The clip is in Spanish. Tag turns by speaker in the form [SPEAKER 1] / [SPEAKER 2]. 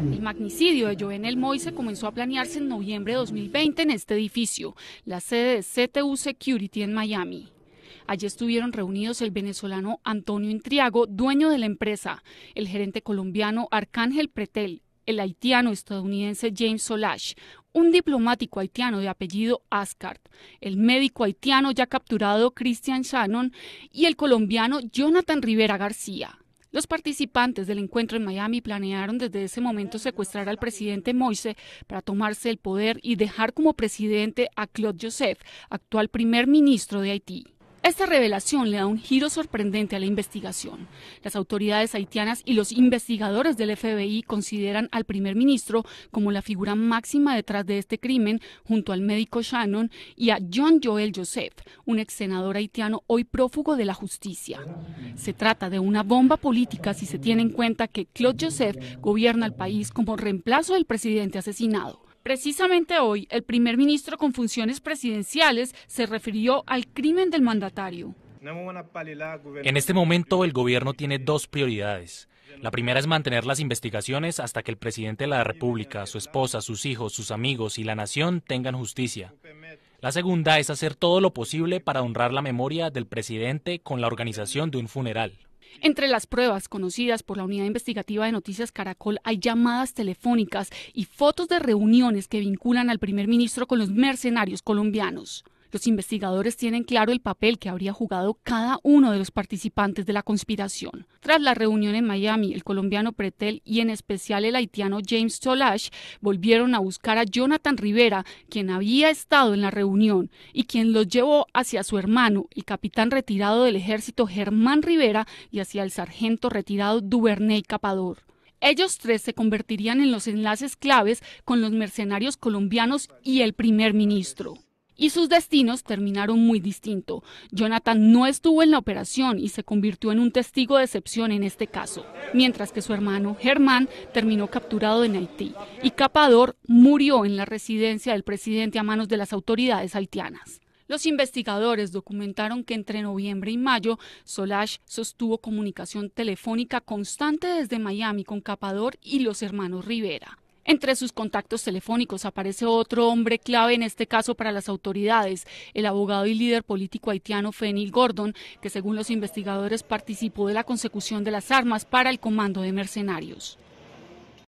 [SPEAKER 1] El magnicidio de Jovenel Moise comenzó a planearse en noviembre de 2020 en este edificio, la sede de CTU Security en Miami. Allí estuvieron reunidos el venezolano Antonio Intriago, dueño de la empresa, el gerente colombiano Arcángel Pretel, el haitiano estadounidense James Solash, un diplomático haitiano de apellido Ascard, el médico haitiano ya capturado Christian Shannon y el colombiano Jonathan Rivera García. Los participantes del encuentro en Miami planearon desde ese momento secuestrar al presidente Moise para tomarse el poder y dejar como presidente a Claude Joseph, actual primer ministro de Haití. Esta revelación le da un giro sorprendente a la investigación. Las autoridades haitianas y los investigadores del FBI consideran al primer ministro como la figura máxima detrás de este crimen, junto al médico Shannon y a John Joel Joseph, un ex senador haitiano hoy prófugo de la justicia. Se trata de una bomba política si se tiene en cuenta que Claude Joseph gobierna el país como reemplazo del presidente asesinado. Precisamente hoy, el primer ministro con funciones presidenciales se refirió al crimen del mandatario.
[SPEAKER 2] En este momento el gobierno tiene dos prioridades. La primera es mantener las investigaciones hasta que el presidente de la República, su esposa, sus hijos, sus amigos y la nación tengan justicia. La segunda es hacer todo lo posible para honrar la memoria del presidente con la organización de un funeral.
[SPEAKER 1] Entre las pruebas conocidas por la Unidad Investigativa de Noticias Caracol hay llamadas telefónicas y fotos de reuniones que vinculan al primer ministro con los mercenarios colombianos. Los investigadores tienen claro el papel que habría jugado cada uno de los participantes de la conspiración. Tras la reunión en Miami, el colombiano Pretel y en especial el haitiano James Solash volvieron a buscar a Jonathan Rivera, quien había estado en la reunión y quien los llevó hacia su hermano, el capitán retirado del ejército Germán Rivera, y hacia el sargento retirado Duvernay Capador. Ellos tres se convertirían en los enlaces claves con los mercenarios colombianos y el primer ministro y sus destinos terminaron muy distinto. Jonathan no estuvo en la operación y se convirtió en un testigo de excepción en este caso, mientras que su hermano Germán terminó capturado en Haití y Capador murió en la residencia del presidente a manos de las autoridades haitianas. Los investigadores documentaron que entre noviembre y mayo, Solash sostuvo comunicación telefónica constante desde Miami con Capador y los hermanos Rivera. Entre sus contactos telefónicos aparece otro hombre clave en este caso para las autoridades, el abogado y líder político haitiano Fenil Gordon, que según los investigadores participó de la consecución de las armas para el comando de mercenarios.